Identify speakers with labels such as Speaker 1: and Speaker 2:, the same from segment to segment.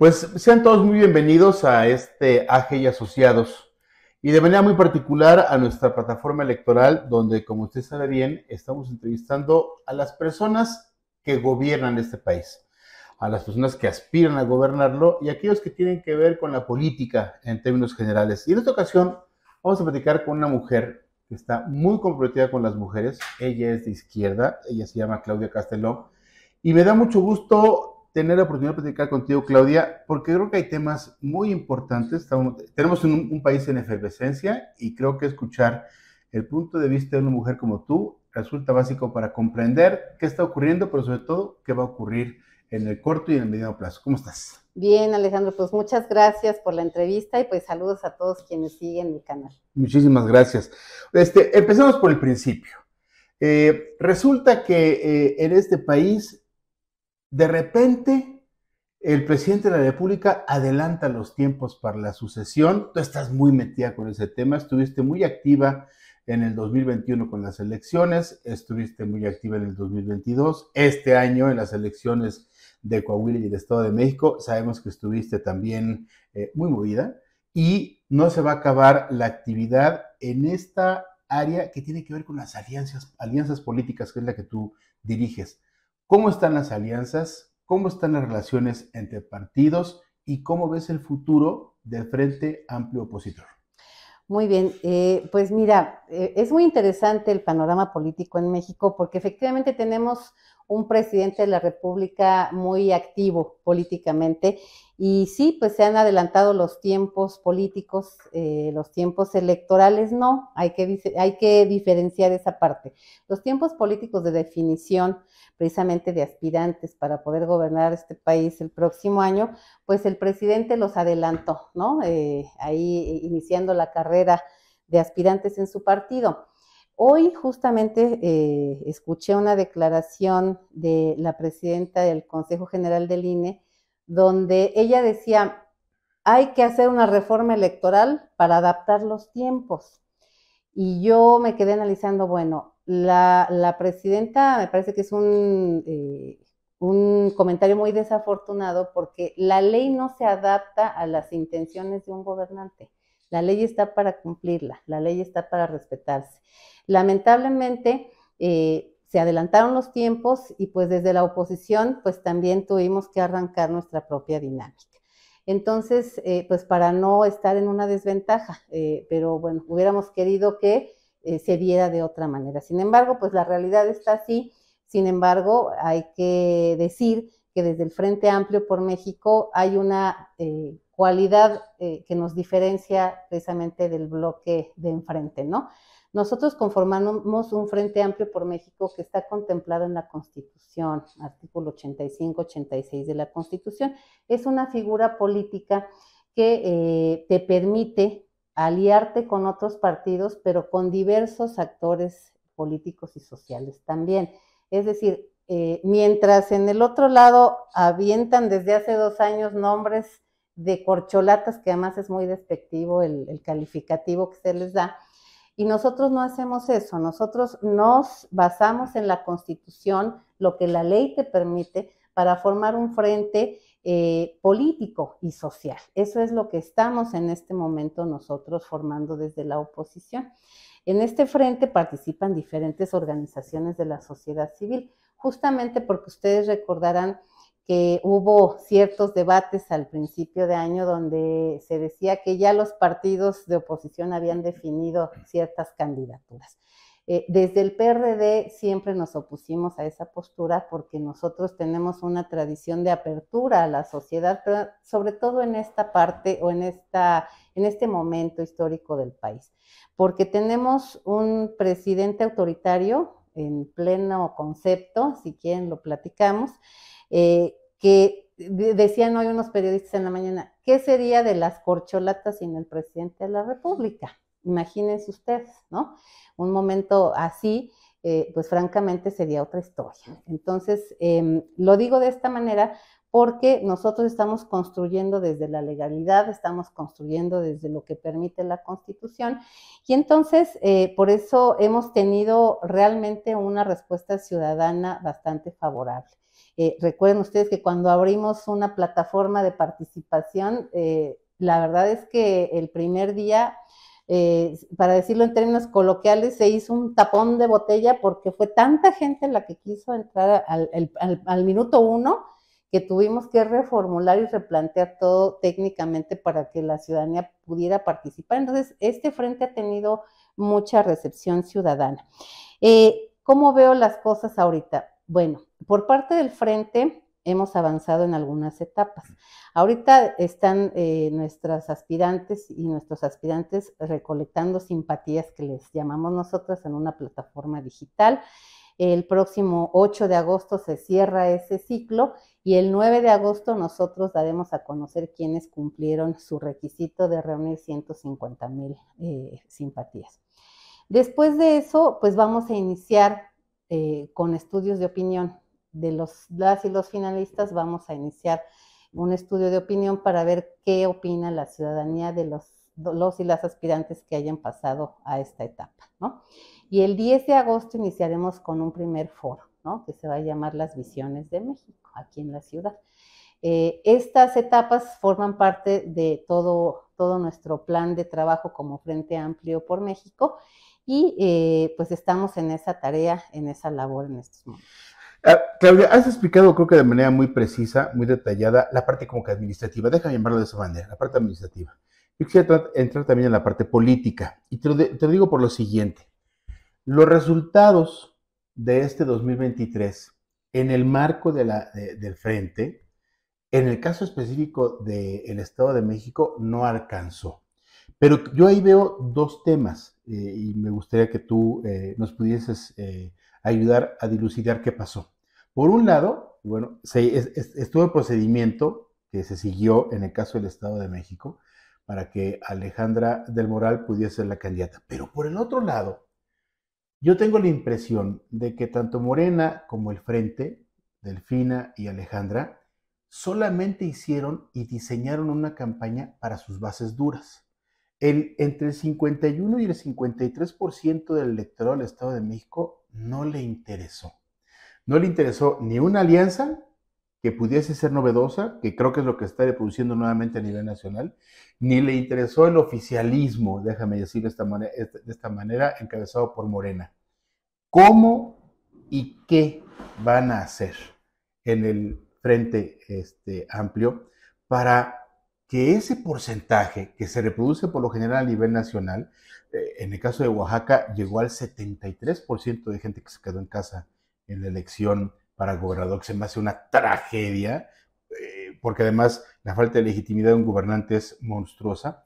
Speaker 1: Pues sean todos muy bienvenidos a este AG y Asociados y de manera muy particular a nuestra plataforma electoral donde, como usted sabe bien, estamos entrevistando a las personas que gobiernan este país, a las personas que aspiran a gobernarlo y a aquellos que tienen que ver con la política en términos generales. Y en esta ocasión vamos a platicar con una mujer que está muy comprometida con las mujeres. Ella es de izquierda, ella se llama Claudia castelló Y me da mucho gusto tener la oportunidad de platicar contigo, Claudia, porque creo que hay temas muy importantes. Estamos, tenemos un, un, país en efervescencia y creo que escuchar el punto de vista de una mujer como tú resulta básico para comprender qué está ocurriendo, pero sobre todo qué va a ocurrir en el corto y en el mediano plazo. ¿Cómo estás?
Speaker 2: Bien, Alejandro, pues muchas gracias por la entrevista y pues saludos a todos quienes siguen mi canal.
Speaker 1: Muchísimas gracias. Este, empecemos por el principio. Eh, resulta que eh, en este país de repente, el presidente de la República adelanta los tiempos para la sucesión. Tú estás muy metida con ese tema, estuviste muy activa en el 2021 con las elecciones, estuviste muy activa en el 2022, este año en las elecciones de Coahuila y el Estado de México, sabemos que estuviste también eh, muy movida y no se va a acabar la actividad en esta área que tiene que ver con las alianzas políticas, que es la que tú diriges. ¿Cómo están las alianzas? ¿Cómo están las relaciones entre partidos? ¿Y cómo ves el futuro del Frente Amplio Opositor?
Speaker 2: Muy bien, eh, pues mira, eh, es muy interesante el panorama político en México porque efectivamente tenemos un presidente de la República muy activo políticamente. Y sí, pues se han adelantado los tiempos políticos, eh, los tiempos electorales, no, hay que, hay que diferenciar esa parte. Los tiempos políticos de definición precisamente de aspirantes para poder gobernar este país el próximo año, pues el presidente los adelantó, ¿no? Eh, ahí eh, iniciando la carrera de aspirantes en su partido. Hoy justamente eh, escuché una declaración de la presidenta del Consejo General del INE, donde ella decía, hay que hacer una reforma electoral para adaptar los tiempos. Y yo me quedé analizando, bueno, la, presidenta me parece que es un, eh, un comentario muy desafortunado porque la ley no se adapta a las intenciones de un gobernante. La ley está para cumplirla, la ley está para respetarse. Lamentablemente, eh, se adelantaron los tiempos y pues desde la oposición, pues también tuvimos que arrancar nuestra propia dinámica. Entonces, eh, pues para no estar en una desventaja, eh, pero bueno, hubiéramos querido que se diera de otra manera. Sin embargo, pues la realidad está así. Sin embargo, hay que decir que desde el Frente Amplio por México hay una eh, cualidad eh, que nos diferencia precisamente del bloque de enfrente, ¿no? Nosotros conformamos un Frente Amplio por México que está contemplado en la Constitución, artículo 85-86 de la Constitución. Es una figura política que eh, te permite aliarte con otros partidos, pero con diversos actores políticos y sociales también. Es decir, eh, mientras en el otro lado avientan desde hace dos años nombres de corcholatas, que además es muy despectivo el, calificativo que se les da, y nosotros no hacemos eso, nosotros nos basamos en la constitución, lo que la ley te permite, para formar un frente eh, político y social. Eso es lo que estamos en este momento nosotros formando desde la oposición. En este frente participan diferentes organizaciones de la sociedad civil justamente porque ustedes recordarán que hubo ciertos debates al principio de año donde se decía que ya los partidos de oposición habían definido ciertas candidaturas. Eh, desde el PRD siempre nos opusimos a esa postura porque nosotros tenemos una tradición de apertura a la sociedad, sobre todo en esta parte o en, esta, en este momento histórico del país, porque tenemos un presidente autoritario en pleno concepto, si quieren lo platicamos, eh, que decían hoy unos periodistas en la mañana, ¿qué sería de las corcholatas sin el presidente de la República? Imagínense ustedes, ¿no? Un momento así, eh, pues francamente sería otra historia. Entonces, em, lo digo de esta manera porque nosotros estamos construyendo desde la legalidad, estamos construyendo desde lo que permite la Constitución, y entonces eh, por eso hemos tenido realmente una respuesta ciudadana bastante favorable. Eh, recuerden ustedes que cuando abrimos una plataforma de participación, eh, la verdad es que el primer día para decirlo en términos coloquiales, se hizo un tapón de botella porque fue tanta gente la que quiso entrar al, al minuto uno que tuvimos que reformular y replantear todo técnicamente para que la ciudadanía pudiera participar. Entonces, este frente ha tenido mucha recepción ciudadana. Eh, ¿Cómo veo las cosas ahorita? Bueno, por parte del frente hemos avanzado en algunas etapas. Ahorita están eh, nuestras aspirantes y nuestros aspirantes recolectando simpatías que les llamamos nosotras en una plataforma digital. El próximo 8 de agosto se cierra ese ciclo y el 9 de agosto nosotros daremos a conocer quienes cumplieron su requisito de reunir 150 mil eh, simpatías. Después de eso, pues vamos a iniciar eh, con estudios de opinión. De los, las y los finalistas vamos a iniciar un estudio de opinión para ver qué opina la ciudadanía de los, los y las aspirantes que hayan pasado a esta etapa, ¿no? Y el 10 de agosto iniciaremos con un primer foro, ¿no? que se va a llamar Las Visiones de México, aquí en la ciudad. Eh, estas etapas forman parte de todo, todo nuestro plan de trabajo como Frente Amplio por México y eh, pues estamos en esa tarea, en esa labor en estos momentos.
Speaker 1: Ah, Claudia, has explicado creo que de manera muy precisa, muy detallada, la parte como que administrativa, déjame llamarlo de esa manera, la parte administrativa. Yo quisiera entrar también en la parte política y te te lo digo por lo siguiente. Los resultados de este 2023 en el marco del frente, en el caso específico del Estado de México, no alcanzó. Pero yo ahí veo dos temas eh, y me gustaría que tú eh, nos pudieses eh, ayudar a dilucidar qué pasó. Por un lado, bueno, se, estuvo el procedimiento que se siguió en el caso del Estado de México para que Alejandra del Moral pudiese ser la candidata. Pero por el otro lado, yo tengo la impresión de que tanto Morena como el Frente, Delfina y Alejandra, solamente hicieron y diseñaron una campaña para sus bases duras. El, entre el 51 y el 53% del electorado del Estado de México no le interesó. No le interesó ni una alianza que pudiese ser novedosa, que creo que es lo que está reproduciendo nuevamente a nivel nacional, ni le interesó el oficialismo, déjame decir este, de esta manera, encabezado por Morena. ¿Cómo y qué van a hacer en el frente este, amplio para que ese porcentaje que se reproduce por lo general a nivel nacional, eh, en el caso de Oaxaca llegó al 73% de gente que se quedó en casa en la elección para el gobernador, que se me hace una tragedia, eh, porque además la falta de legitimidad de un gobernante es monstruosa.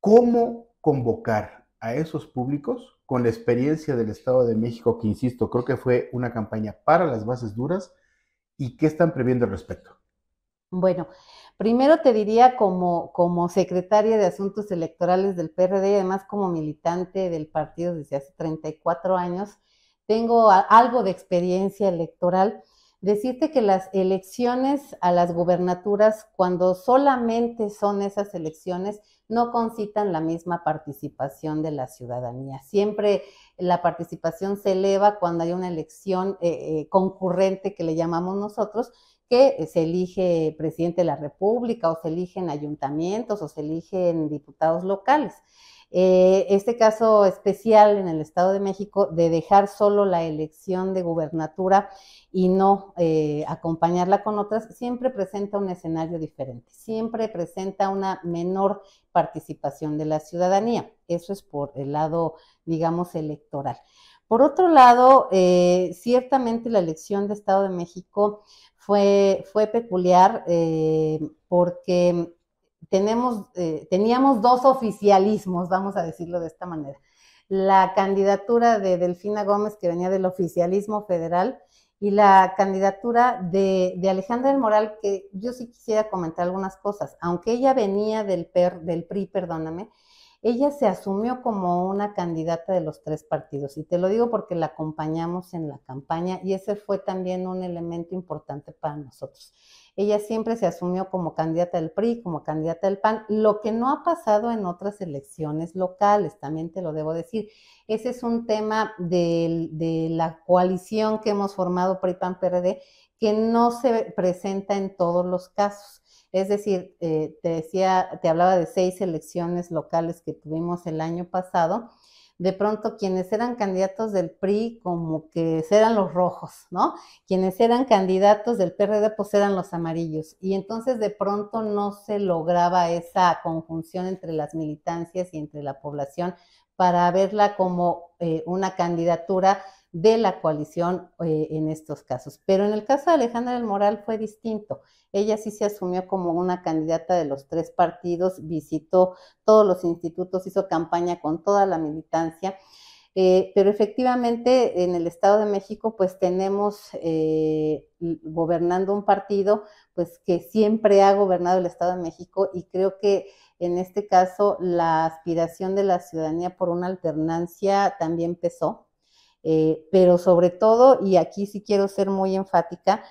Speaker 1: ¿Cómo convocar a esos públicos con la experiencia del Estado de México, que insisto, creo que fue una campaña para las bases duras, y qué están previendo al respecto?
Speaker 2: Bueno, primero te diría como, como secretaria de Asuntos Electorales del PRD y además como militante del partido desde hace 34 años, tengo algo de experiencia electoral, decirte que las elecciones a las gubernaturas, cuando solamente son esas elecciones, no concitan la misma participación de la ciudadanía. Siempre la participación se eleva cuando hay una elección eh, eh, concurrente que le llamamos nosotros, que eh, se elige presidente de la República o se eligen ayuntamientos o se eligen diputados locales. Eh, este caso especial en el Estado de México de dejar solo la elección de gubernatura y no eh, acompañarla con otras, siempre presenta un escenario diferente, siempre presenta una menor participación de la ciudadanía. Eso es por el lado, digamos, electoral. Por otro lado, eh, ciertamente la elección de Estado de México fue, fue peculiar porque tenemos, eh, teníamos dos oficialismos, vamos a decirlo de esta manera. La candidatura de Delfina Gómez, que venía del oficialismo federal, y la candidatura de, Alejandra del Moral, que yo sí quisiera comentar algunas cosas, aunque ella venía del, per, del PRI, perdóname, ella se asumió como una candidata de los tres partidos. Y te lo digo porque la acompañamos en la campaña y ese fue también un elemento importante para nosotros. Ella siempre se asumió como candidata del PRI, como candidata del PAN, lo que no ha pasado en otras elecciones locales, también te lo debo decir. Ese es un tema de, la coalición que hemos formado PRI-PAN-PRD que no se presenta en todos los casos. Es decir, eh, te decía, te hablaba de seis elecciones locales que tuvimos el año pasado. De pronto, quienes eran candidatos del PRI, como que eran los rojos, ¿no? Quienes eran candidatos del PRD, pues eran los amarillos. Y entonces, de pronto, no se lograba esa conjunción entre las militancias y entre la población para verla como eh, una candidatura de la coalición eh, en estos casos. Pero en el caso de Alejandra del Moral fue distinto. Ella sí se asumió como una candidata de los tres partidos, visitó todos los institutos, hizo campaña con toda la militancia. Eh, pero efectivamente en el Estado de México pues tenemos eh, gobernando un partido pues que siempre ha gobernado el Estado de México y creo que en este caso la aspiración de la ciudadanía por una alternancia también pesó eh, pero sobre todo, y aquí sí quiero ser muy enfática,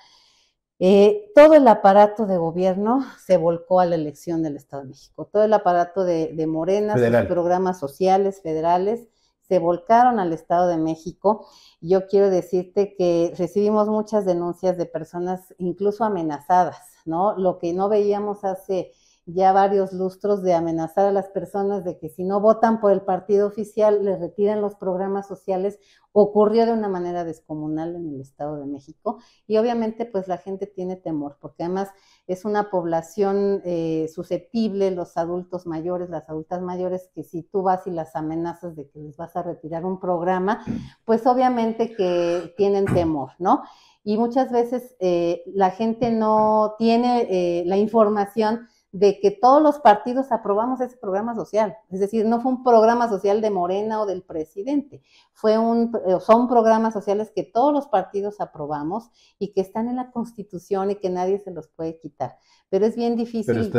Speaker 2: eh, todo el aparato de gobierno se volcó a la elección del Estado de México. Todo el aparato de, de Morena, programas sociales, federales, se volcaron al Estado de México. Yo quiero decirte que recibimos muchas denuncias de personas incluso amenazadas, ¿no? Lo que no veíamos hace ya varios lustros de amenazar a las personas de que si no votan por el partido oficial les retiran los programas sociales, ocurrió de una manera descomunal en el Estado de México. Y obviamente pues la gente tiene temor, porque además es una población eh, susceptible, los adultos mayores, las adultas mayores, que si tú vas y las amenazas de que les vas a retirar un programa, pues obviamente que tienen temor, ¿no? Y muchas veces eh, la gente no tiene eh, la información, de que todos los partidos aprobamos ese programa social. Es decir, no fue un programa social de Morena o del presidente, fue un, eh, son programas sociales que todos los partidos aprobamos y que están en la Constitución y que nadie se los puede quitar. Pero es bien difícil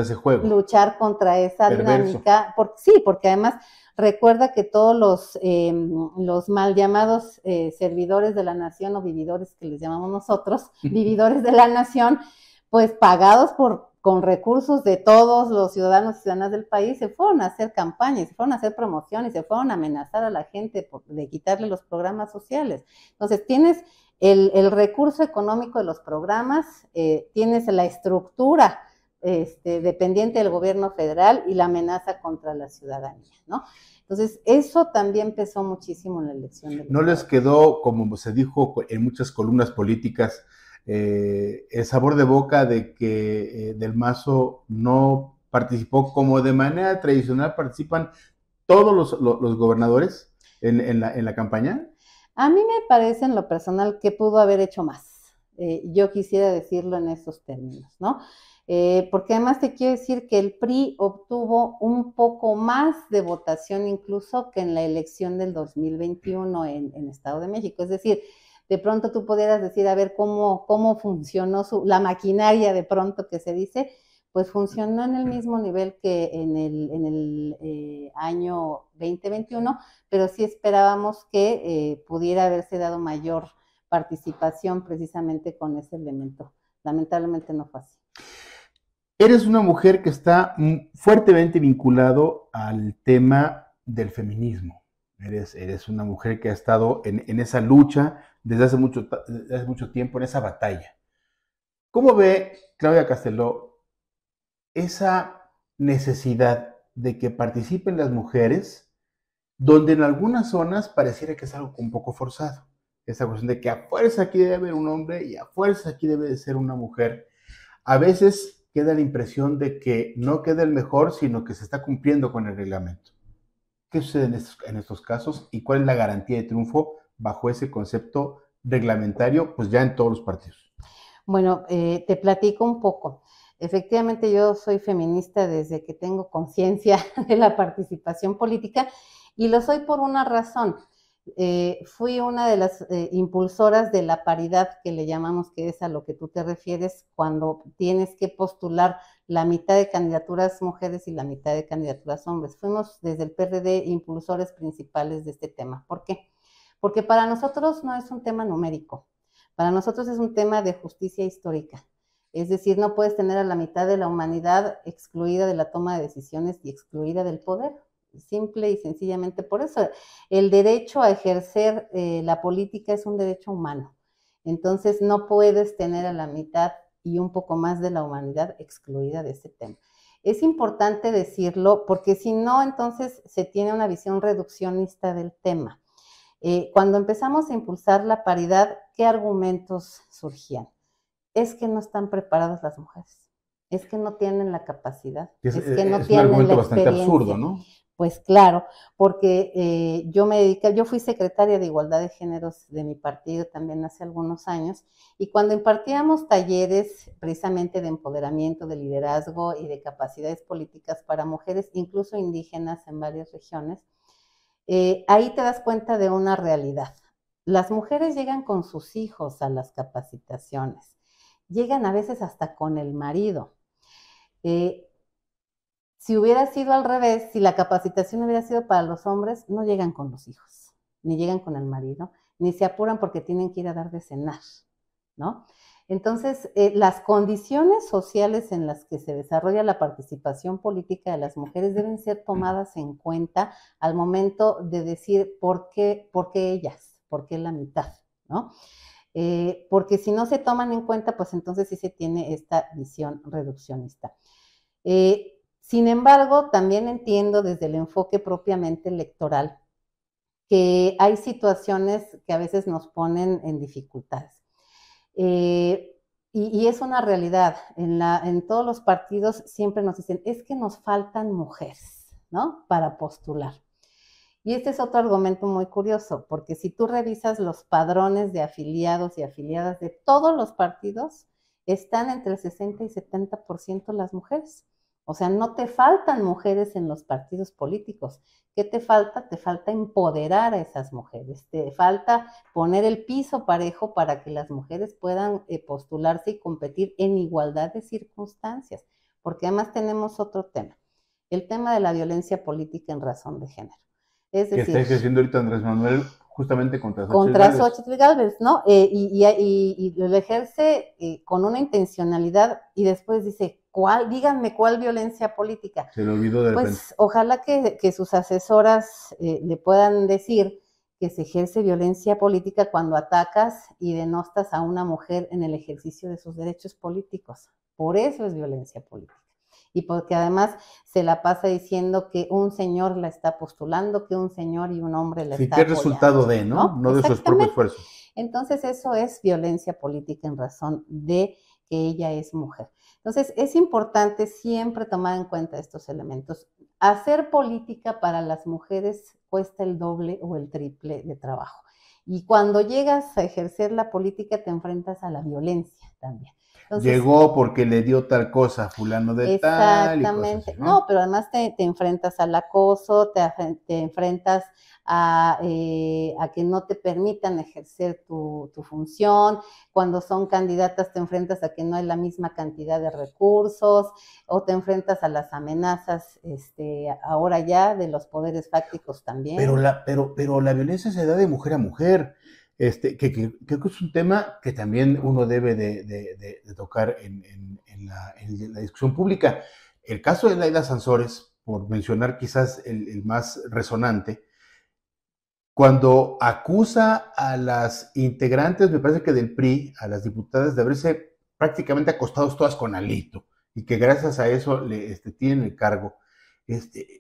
Speaker 2: luchar contra esa dinámica. Porque, sí, porque además recuerda que todos los, em, los mal llamados eh, servidores de la nación o vividores que les llamamos nosotros, vividores de la nación, pues pagados por con recursos de todos los ciudadanos y ciudadanas del país, se fueron a hacer campañas, se fueron a hacer promociones, se fueron a amenazar a la gente de quitarle los programas sociales. Entonces, tienes el, recurso económico de los programas, eh, tienes la estructura este, dependiente del gobierno federal y la amenaza contra la ciudadanía, ¿no? Entonces, eso también pesó muchísimo en la elección. Del ¿No
Speaker 1: les quedó, como se dijo en muchas columnas políticas, eh, el sabor de boca de que eh, Del Mazo no participó como de manera tradicional participan todos los, gobernadores en, la, campaña?
Speaker 2: A mí me parece en lo personal que pudo haber hecho más. Eh, yo quisiera decirlo en esos términos, ¿no? porque además te quiero decir que el PRI obtuvo un poco más de votación incluso que en la elección del 2021 en, en Estado de México. Es decir, de pronto tú pudieras decir, a ver, cómo, cómo funcionó su, la maquinaria de pronto que se dice, pues funcionó en el mismo nivel que en el, en el eh, año 2021, pero sí esperábamos que eh, pudiera haberse dado mayor participación precisamente con ese elemento. Lamentablemente no fue así.
Speaker 1: Eres una mujer que está fuertemente vinculado al tema del feminismo.
Speaker 2: Eres,
Speaker 1: una mujer que ha estado en, esa lucha desde hace, mucho, mucho tiempo, en esa batalla. ¿Cómo ve Claudia Casteló esa necesidad de que participen las mujeres, donde en algunas zonas pareciera que es algo un poco forzado? Esa cuestión de que a fuerza aquí debe haber un hombre y a fuerza aquí debe de ser una mujer. A veces queda la impresión de que no queda el mejor, sino que se está cumpliendo con el reglamento. ¿Qué sucede en estos, casos y cuál es la garantía de triunfo bajo ese concepto reglamentario, pues ya en todos los partidos?
Speaker 2: Bueno, eh, te platico un poco. Efectivamente, yo soy feminista desde que tengo conciencia de la participación política y lo soy por una razón. Eh, fui una de las eh, impulsoras de la paridad que le llamamos, que es a lo que tú te refieres, cuando tienes que postular la mitad de candidaturas mujeres y la mitad de candidaturas hombres. Fuimos desde el PRD impulsores principales de este tema. ¿Por qué? Porque para nosotros no es un tema numérico, para nosotros es un tema de justicia histórica. Es decir, no puedes tener a la mitad de la humanidad excluida de la toma de decisiones y excluida del poder. Simple y sencillamente por eso. El derecho a ejercer eh, la política es un derecho humano. Entonces no puedes tener a la mitad y un poco más de la humanidad excluida de ese tema. Es importante decirlo porque si no, entonces se tiene una visión reduccionista del tema. Eh, cuando empezamos a impulsar la paridad, ¿qué argumentos surgían? Es que no están preparadas las mujeres, es que no tienen la capacidad, es, que eh, no tienen la experiencia. bastante absurdo, ¿no? Pues claro, porque eh, yo me dediqué, yo fui secretaria de Igualdad de Géneros de mi partido también hace algunos años, y cuando impartíamos talleres precisamente de empoderamiento, de liderazgo y de capacidades políticas para mujeres, incluso indígenas en varias regiones, eh, ahí te das cuenta de una realidad. Las mujeres llegan con sus hijos a las capacitaciones, llegan a veces hasta con el marido. Eh, si hubiera sido al revés, si la capacitación hubiera sido para los hombres, no llegan con los hijos, ni llegan con el marido, ni se apuran porque tienen que ir a dar de cenar, ¿no? Entonces, eh, las condiciones sociales en las que se desarrolla la participación política de las mujeres deben ser tomadas en cuenta al momento de decir por qué, por ellas, por qué la mitad, ¿no? Eh, porque si no se toman en cuenta, pues entonces sí se tiene esta visión reduccionista. Eh, sin embargo, también entiendo desde el enfoque propiamente electoral que hay situaciones que a veces nos ponen en dificultades. Eh, y, es una realidad. En, en todos los partidos siempre nos dicen, es que nos faltan mujeres, Para postular. Y este es otro argumento muy curioso, porque si tú revisas los padrones de afiliados y afiliadas de todos los partidos, están entre el 60 y 70% las mujeres. O sea, no te faltan mujeres en los partidos políticos. ¿Qué te falta? Te falta empoderar a esas mujeres, te falta poner el piso parejo para que las mujeres puedan eh, postularse y competir en igualdad de circunstancias. Porque además tenemos otro tema, el tema de la violencia política en razón de género. Es decir, que está ejerciendo
Speaker 1: ahorita Andrés Manuel justamente contra Xochitl Contra
Speaker 2: Xochitl Galvez, ¿no? Eh, y, y, lo ejerce eh, con una intencionalidad y después dice, ¿cuál, díganme cuál violencia política?
Speaker 1: Se le olvidó de Pues
Speaker 2: ojalá que, sus asesoras eh, le puedan decir que se ejerce violencia política cuando atacas y denostas a una mujer en el ejercicio de sus derechos políticos. Por eso es violencia política. Y porque además se la pasa diciendo que un señor la está postulando, que un señor y un hombre la están está apoyando. qué resultado
Speaker 1: de, ¿no? No, no de sus propios esfuerzos.
Speaker 2: Entonces eso es violencia política en razón de que ella es mujer. Entonces, es importante siempre tomar en cuenta estos elementos. Hacer política para las mujeres cuesta el doble o el triple de trabajo. Y cuando llegas a ejercer la política te enfrentas a la violencia también. Llegó porque
Speaker 1: le dio tal cosa fulano de exactamente. tal.
Speaker 2: Exactamente. ¿no? pero además te, enfrentas al acoso, te, enfrentas eh, a, que no te permitan ejercer tu, tu, función. Cuando son candidatas te enfrentas a que no hay la misma cantidad de recursos o te enfrentas a las amenazas este, ahora ya de los poderes fácticos también. Pero la,
Speaker 1: pero, pero la violencia se da de mujer a mujer. Este, que, que, que, es un tema que también uno debe de, tocar en, la, discusión pública. El caso de Laila Sansores, por mencionar quizás el, más resonante, cuando acusa a las integrantes, me parece que del PRI, a las diputadas de haberse prácticamente acostados todas con Alito y que gracias a eso le, este, tienen el cargo. Este,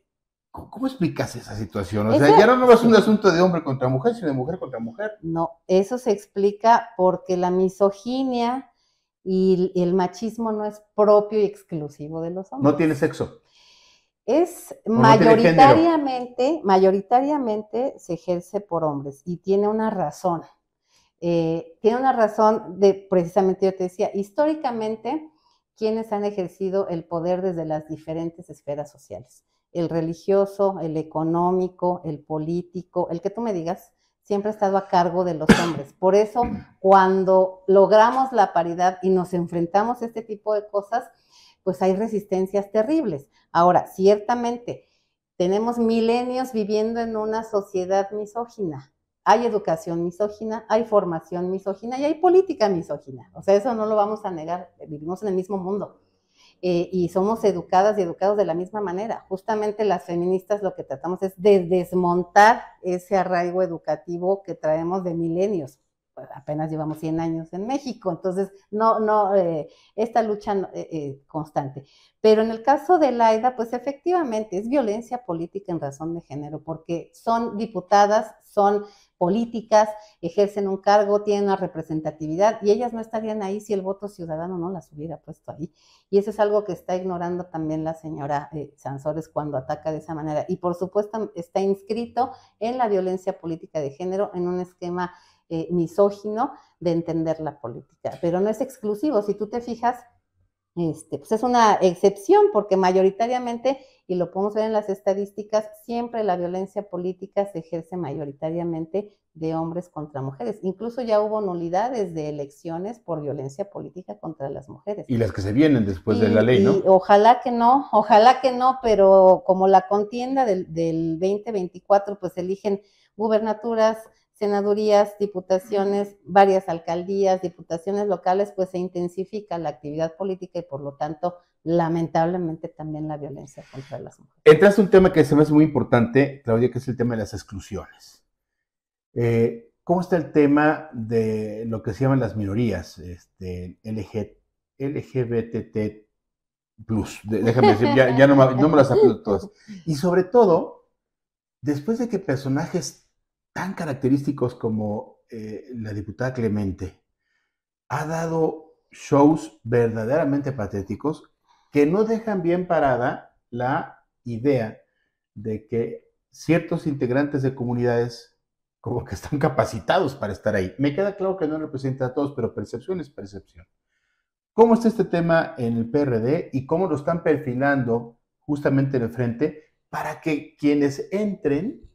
Speaker 1: ¿Cómo explicas esa situación? O sea, ya no, es un asunto de hombre contra mujer, sino de mujer contra
Speaker 2: mujer. No, eso se explica porque la misoginia y el machismo no es propio y exclusivo de los hombres. No tiene sexo. Es mayoritariamente, mayoritariamente se ejerce por hombres y tiene una razón. Eh, tiene una razón de, precisamente yo te decía, históricamente, quienes han ejercido el poder desde las diferentes esferas sociales el religioso, el económico, el político, el que tú me digas, siempre ha estado a cargo de los hombres. Por eso, cuando logramos la paridad y nos enfrentamos a este tipo de cosas, pues hay resistencias terribles. Ahora, ciertamente, tenemos milenios viviendo en una sociedad misógina. Hay educación misógina, hay formación misógina y hay política misógina. O sea, eso no lo vamos a negar, vivimos en el mismo mundo. Eh, y somos educadas y educados de la misma manera. Justamente las feministas lo que tratamos es de desmontar ese arraigo educativo que traemos de milenios apenas llevamos 100 años en México, entonces no, no, eh, esta lucha eh, eh, constante. Pero en el caso de Laida, pues efectivamente es violencia política en razón de género, porque son diputadas, son políticas, ejercen un cargo, tienen una representatividad y ellas no estarían ahí si el voto ciudadano no las hubiera puesto ahí. Y eso es algo que está ignorando también la señora Sansores cuando ataca de esa manera. Y por supuesto está inscrito en la violencia política de género, en un esquema eh, misógino de entender la política. Pero no es exclusivo, si tú te fijas, este, pues es una excepción porque mayoritariamente, y lo podemos ver en las estadísticas, siempre la violencia política se ejerce mayoritariamente de hombres contra mujeres. Incluso ya hubo nulidades de elecciones por violencia política contra las mujeres. Y las
Speaker 1: que se vienen después de la ley, ¿no?
Speaker 2: ojalá que no, ojalá que no, pero como la contienda del, del 2024, pues eligen gubernaturas, senadurías, diputaciones, varias alcaldías, diputaciones locales, pues se intensifica la actividad política y por lo tanto, lamentablemente, también la violencia contra las
Speaker 1: mujeres. Entras un tema que se me hace muy importante, Claudia, que es el tema de las exclusiones. Eh, ¿Cómo está el tema de lo que se llaman las minorías, este, LGBTT? Plus, déjame decir, ya, no, me, las todas. Y sobre todo, después de que personajes tan característicos como eh, la diputada Clemente, ha dado shows verdaderamente patéticos que no dejan bien parada la idea de que ciertos integrantes de comunidades como que están capacitados para estar ahí. Me queda claro que no representa a todos, pero percepción es percepción. ¿Cómo está este tema en el PRD y cómo lo están perfilando justamente en el frente para que quienes entren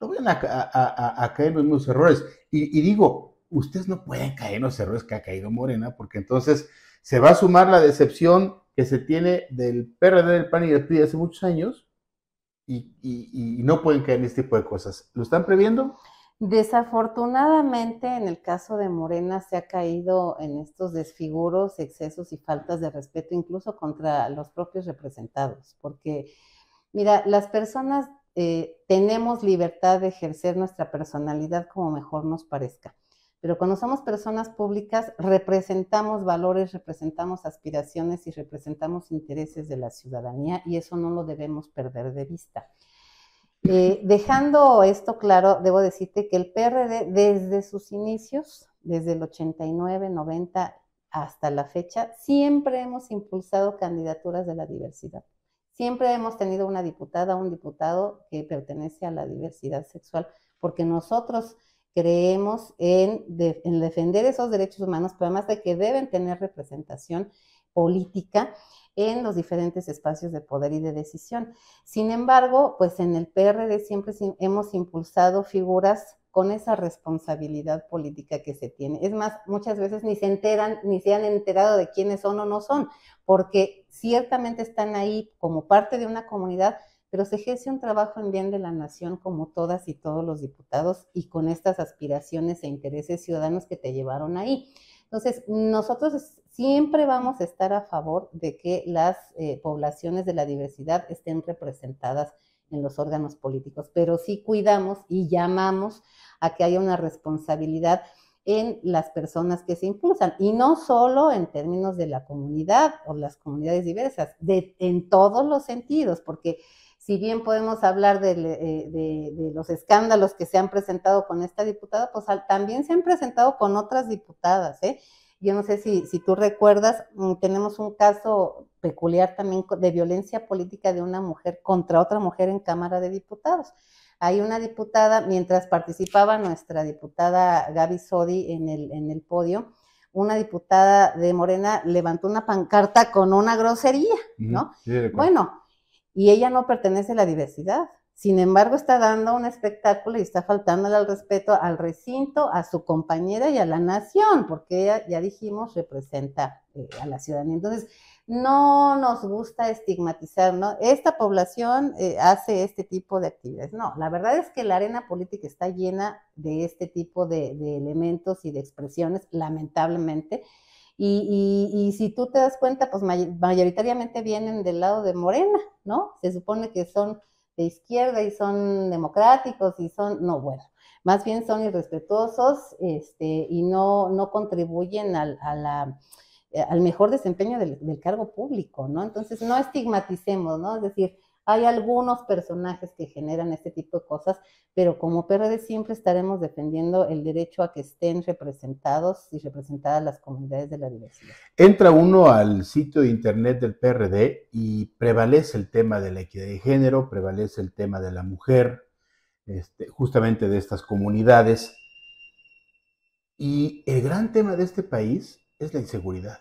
Speaker 1: no vayan a, caer en los mismos errores. Y, digo, ustedes no pueden caer en los errores que ha caído Morena, porque entonces se va a sumar la decepción que se tiene del PRD, del PAN y del PRI hace muchos años, y, y no pueden caer en este tipo de cosas. ¿Lo están previendo?
Speaker 2: Desafortunadamente, en el caso de Morena se ha caído en estos desfiguros, excesos y faltas de respeto, incluso contra los propios representados, porque, mira, las personas eh, tenemos libertad de ejercer nuestra personalidad como mejor nos parezca. Pero cuando somos personas públicas, representamos valores, representamos aspiraciones y representamos intereses de la ciudadanía y eso no lo debemos perder de vista. Eh, dejando esto claro, debo decirte que el PRD desde sus inicios, desde el 89, 90 hasta la fecha, siempre hemos impulsado candidaturas de la diversidad. Siempre hemos tenido una diputada, un diputado que pertenece a la diversidad sexual, porque nosotros creemos en, en defender esos derechos humanos, pero además de que deben tener representación política en los diferentes espacios de poder y de decisión. Sin embargo, pues en el PRD siempre hemos impulsado figuras con esa responsabilidad política que se tiene. Es más, muchas veces ni se enteran, ni se han enterado de quiénes son o no son, porque ciertamente están ahí como parte de una comunidad, pero se ejerce un trabajo en bien de la nación como todas y todos los diputados y con estas aspiraciones e intereses ciudadanos que te llevaron ahí. Entonces, nosotros siempre vamos a estar a favor de que las eh, poblaciones de la diversidad estén representadas en los órganos políticos, pero sí cuidamos y llamamos a que haya una responsabilidad en las personas que se impulsan, y no solo en términos de la comunidad o las comunidades diversas, de, en todos los sentidos, porque si bien podemos hablar eh, de, los escándalos que se han presentado con esta diputada, pues también se han presentado con otras diputadas. ¿eh? Yo no sé si, si tú recuerdas, mm, tenemos un caso peculiar también de violencia política de una mujer contra otra mujer en Cámara de Diputados. Hay una diputada, mientras participaba nuestra diputada Gaby Sodi en el, en el podio, una diputada de Morena levantó una pancarta con una grosería, ¿no? bueno, y ella no pertenece a la diversidad. Sin embargo, está dando un espectáculo y está faltándole al respeto al recinto, a su compañera y a la nación, porque ella, ya dijimos, representa eh, a la ciudadanía. Entonces, no nos gusta estigmatizar, ¿no? Esta población eh, hace este tipo de actividades. No, la verdad es que la arena política está llena de este tipo de, elementos y de expresiones, lamentablemente. Y, si tú te das cuenta, pues mayoritariamente vienen del lado de Morena, ¿no? Se supone que son de izquierda y son democráticos y son, no, bueno, más bien son irrespetuosos este, y no, no contribuyen a la eh, al mejor desempeño del, cargo público, ¿no? Entonces, no estigmaticemos, ¿no? Es decir, hay algunos personajes que generan este tipo de cosas, pero como PRD siempre estaremos defendiendo el derecho a que estén representados y representadas las comunidades de la diversidad.
Speaker 1: Entra uno al sitio de internet del PRD y prevalece el tema de la equidad de género, prevalece el tema de la mujer, este, justamente de estas comunidades. Y el gran tema de este país es la inseguridad.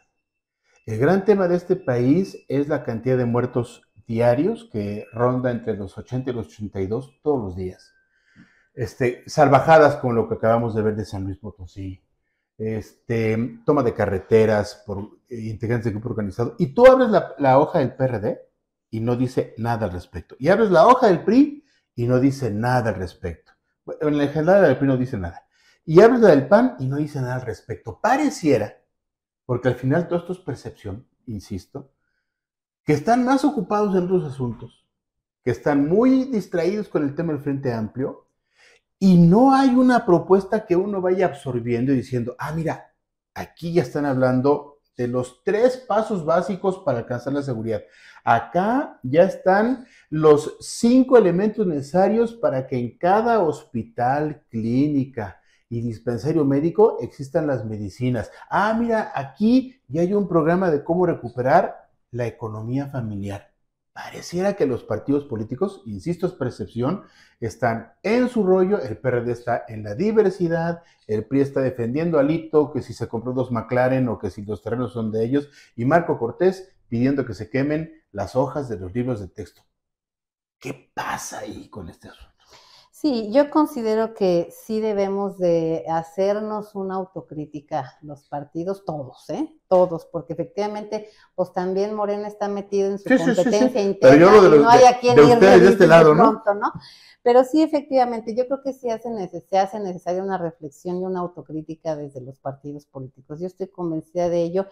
Speaker 1: El gran tema de este país es la cantidad de muertos diarios que ronda entre los 80 y los 82 todos los días. Este, salvajadas con lo que acabamos de ver de San Luis Potosí, este, toma de carreteras por eh, integrantes del grupo organizado. Y tú abres la, hoja del PRD y no dice nada al respecto. Y abres la hoja del PRI y no dice nada al respecto. En la legendaria del PRI no dice nada. Y abres la del PAN y no dice nada al respecto. Pareciera porque al final todo esto es percepción, insisto, que están más ocupados en otros asuntos, que están muy distraídos con el tema del Frente Amplio, y no hay una propuesta que uno vaya absorbiendo y diciendo, ah, mira, aquí ya están hablando de los tres pasos básicos para alcanzar la seguridad. Acá ya están los cinco elementos necesarios para que en cada hospital, clínica, y dispensario médico existan las medicinas. Ah, mira, aquí ya hay un programa de cómo recuperar la economía familiar. Pareciera que los partidos políticos, insisto, es percepción, están en su rollo, el PRD está en la diversidad, el PRI está defendiendo a Lito, que si se compró dos McLaren o que si los terrenos son de ellos, y Marco Cortés pidiendo que se quemen las hojas de los libros de texto. ¿Qué pasa ahí con este asunto?
Speaker 2: Sí, yo considero que sí debemos de hacernos una autocrítica los partidos, todos, ¿eh? Todos, porque efectivamente, pues también Morena está metido en su competencia interna y no hay a quien ir de este lado, ¿no? Pero sí, efectivamente, yo creo que sí hace se hace necesaria una reflexión y una autocrítica desde los partidos políticos. Yo estoy convencida de ello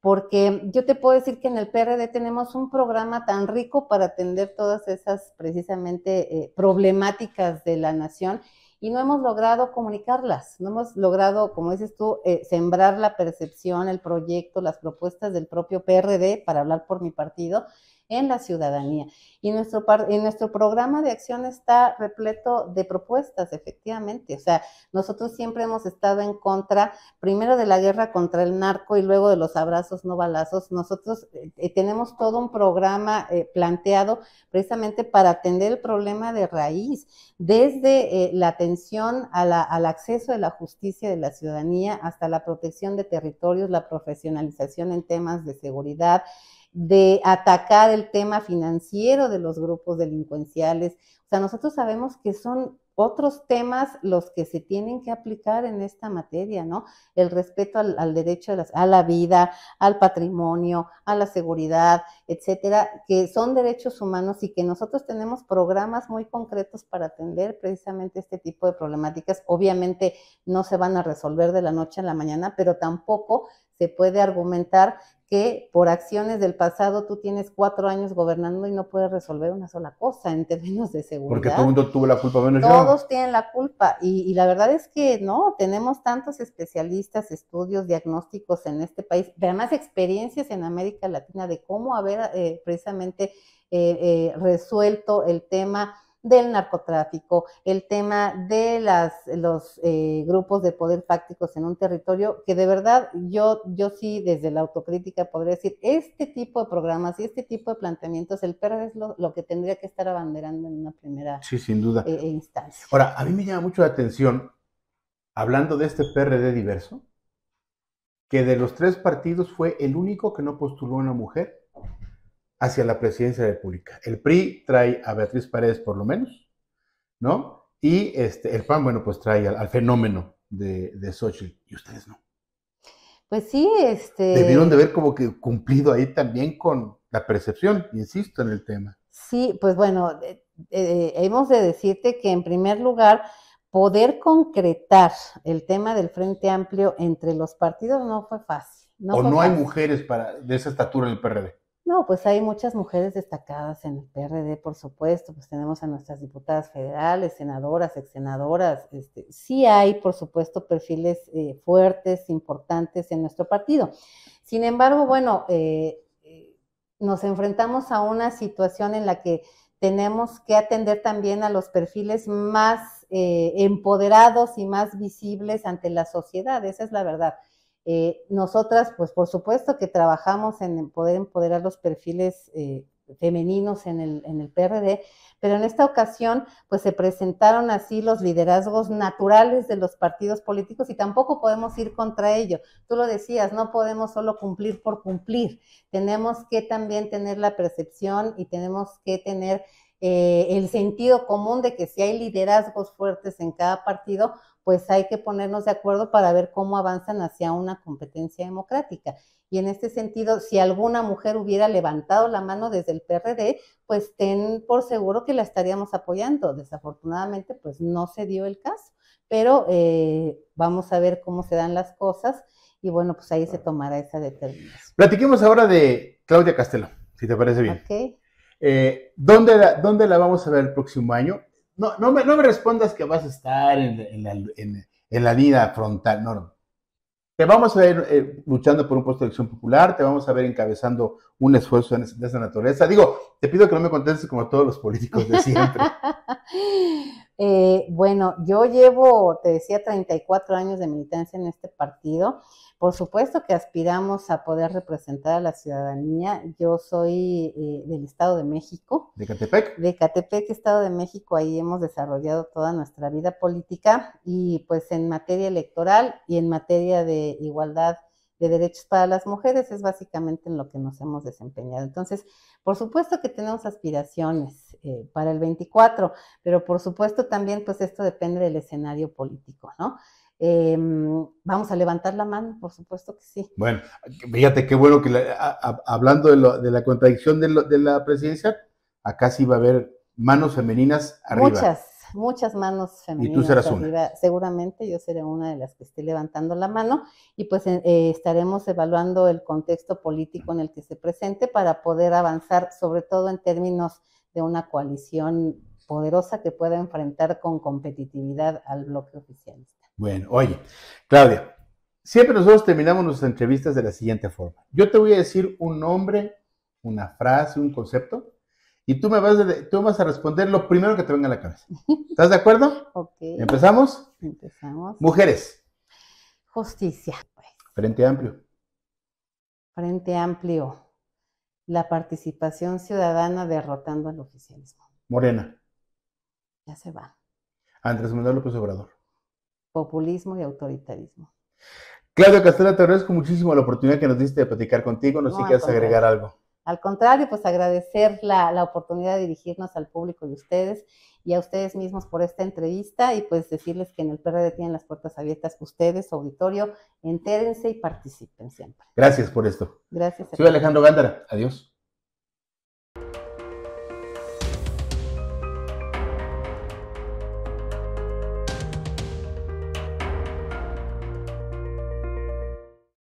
Speaker 2: porque yo te puedo decir que en el PRD tenemos un programa tan rico para atender todas esas precisamente eh, problemáticas de la nación y no hemos logrado comunicarlas, no hemos logrado, como dices tú, eh, sembrar la percepción, el proyecto, las propuestas del propio PRD, para hablar por mi partido, en la ciudadanía. Y nuestro, y nuestro programa de acción está repleto de propuestas, efectivamente. O sea, nosotros siempre hemos estado en contra, primero de la guerra contra el narco y luego de los abrazos no balazos. Nosotros eh, eh, tenemos todo un programa eh, planteado precisamente para atender el problema de raíz, desde la atención al acceso de la justicia de la ciudadanía hasta la protección de territorios, la profesionalización en temas de seguridad, de atacar el tema financiero de los grupos delincuenciales. O sea, nosotros sabemos que son otros temas los que se tienen que aplicar en esta materia, ¿no? El respeto al, derecho a, la vida, al patrimonio, a la seguridad, etcétera, que son derechos humanos y que nosotros tenemos programas muy concretos para atender precisamente este tipo de problemáticas. Obviamente no se van a resolver de la noche a la mañana, pero tampoco se puede argumentar que por acciones del pasado tú tienes cuatro años gobernando y no puedes resolver una sola cosa en términos de seguridad. Porque todo el mundo
Speaker 1: tuvo la culpa menos Todos
Speaker 2: tienen la culpa y, la verdad es que no, tenemos tantos especialistas, estudios, diagnósticos en este país, además experiencias en América Latina de cómo haber eh, precisamente eh, eh, resuelto el tema del narcotráfico, el tema de las, los eh, grupos de poder fácticos en un territorio, que de verdad yo, yo sí desde la autocrítica podría decir, este tipo de programas y este tipo de planteamientos, el PRD es lo, que tendría que estar abanderando en una primera sí, sin duda. Eh, eh, instancia.
Speaker 1: Ahora, a mí me llama mucho la atención, hablando de este PRD diverso, que de los tres partidos fue el único que no postuló una mujer hacia la presidencia de la República. El PRI trae a Beatriz Paredes por lo menos, ¿no? Y este, el PAN, bueno, pues trae al, fenómeno de, de Xochitl, y ustedes no.
Speaker 2: Pues sí, este... Debieron de
Speaker 1: ver como que cumplido ahí también con la percepción, insisto en el tema.
Speaker 2: Sí, pues bueno, eh, eh, hemos de decirte que en primer lugar, poder concretar el tema del Frente Amplio entre los partidos no fue fácil. o no hay mujeres para,
Speaker 1: de esa estatura en el PRD.
Speaker 2: No, pues hay muchas mujeres destacadas en el PRD, por supuesto, pues tenemos a nuestras diputadas federales, senadoras, ex senadoras, este, sí hay, por supuesto, perfiles eh, fuertes, importantes en nuestro partido. Sin embargo, bueno, eh, eh, nos enfrentamos a una situación en la que tenemos que atender también a los perfiles más empoderados y más visibles ante la sociedad, esa es la verdad. Eh, nosotras, pues por supuesto que trabajamos en poder empoderar los perfiles eh, femeninos en el, en PRD, pero en esta ocasión pues se presentaron así los liderazgos naturales de los partidos políticos y tampoco podemos ir contra ello. Tú lo decías, no podemos solo cumplir por cumplir, tenemos que también tener la percepción y tenemos que tener eh, el sentido común de que si hay liderazgos fuertes en cada partido, pues hay que ponernos de acuerdo para ver cómo avanzan hacia una competencia democrática. Y en este sentido, si alguna mujer hubiera levantado la mano desde el PRD, pues ten por seguro que la estaríamos apoyando. Desafortunadamente, pues no se dio el caso, pero eh, vamos a ver cómo se dan las cosas y bueno, pues ahí se tomará esa determinación.
Speaker 1: Platiquemos ahora de Claudia Castelo, si te parece bien. Eh, ¿Dónde la vamos a ver el próximo año? No, no, me, no me respondas que vas a estar en, la, en, vida frontal. No, no. Te vamos a ver eh, luchando por un puesto de elección popular, te vamos a ver encabezando un esfuerzo de esa naturaleza. Digo, te pido que no me contestes como todos los políticos de siempre.
Speaker 2: Eh, bueno, yo llevo, te decía, 34 años de militancia en este partido. Por supuesto que aspiramos a poder representar a la ciudadanía. Yo soy eh, del Estado de México.
Speaker 1: De Catepec.
Speaker 2: De Catepec, Estado de México. Ahí hemos desarrollado toda nuestra vida política y pues en materia electoral y en materia de igualdad de derechos para las mujeres es básicamente en lo que nos hemos desempeñado. Entonces, por supuesto que tenemos aspiraciones eh, para el 24, pero por supuesto también, pues esto depende del escenario político, ¿no? Em, vamos a levantar la mano, por supuesto que sí.
Speaker 1: Bueno, fíjate qué bueno que hablando de, la contradicción de, de la presidencia, acá sí va a haber manos femeninas arriba. Muchas
Speaker 2: muchas manos femeninas. Y Seguramente yo seré una de las que esté levantando la mano y pues eh, estaremos evaluando el contexto político en el que se presente para poder avanzar, sobre todo en términos de una coalición poderosa que pueda enfrentar con competitividad al bloque oficialista.
Speaker 1: Bueno, oye, Claudia, siempre nosotros terminamos nuestras entrevistas de la siguiente forma. Yo te voy a decir un nombre, una frase, un concepto y tú me vas, tú vas a responder lo primero que te venga a la cabeza. ¿Estás de acuerdo?
Speaker 2: ok. ¿Empezamos? Empezamos.
Speaker 1: Mujeres.
Speaker 2: Justicia. Pues.
Speaker 1: Frente amplio.
Speaker 2: Frente amplio. La participación ciudadana derrotando al oficialismo. Morena. Ya se va.
Speaker 1: Andrés Manuel López Obrador.
Speaker 2: Populismo y autoritarismo.
Speaker 1: Claudio Castela, te agradezco muchísimo la oportunidad que nos diste de platicar contigo. No, no sé si quieres agregar algo.
Speaker 2: Al contrario, pues agradecer la, oportunidad de dirigirnos al público de ustedes y a ustedes mismos por esta entrevista y pues decirles que en el PRD tienen las puertas abiertas ustedes, auditorio, entérense y participen siempre. Gracias por esto. Gracias. Soy Alejandro Gándara.
Speaker 1: Adiós.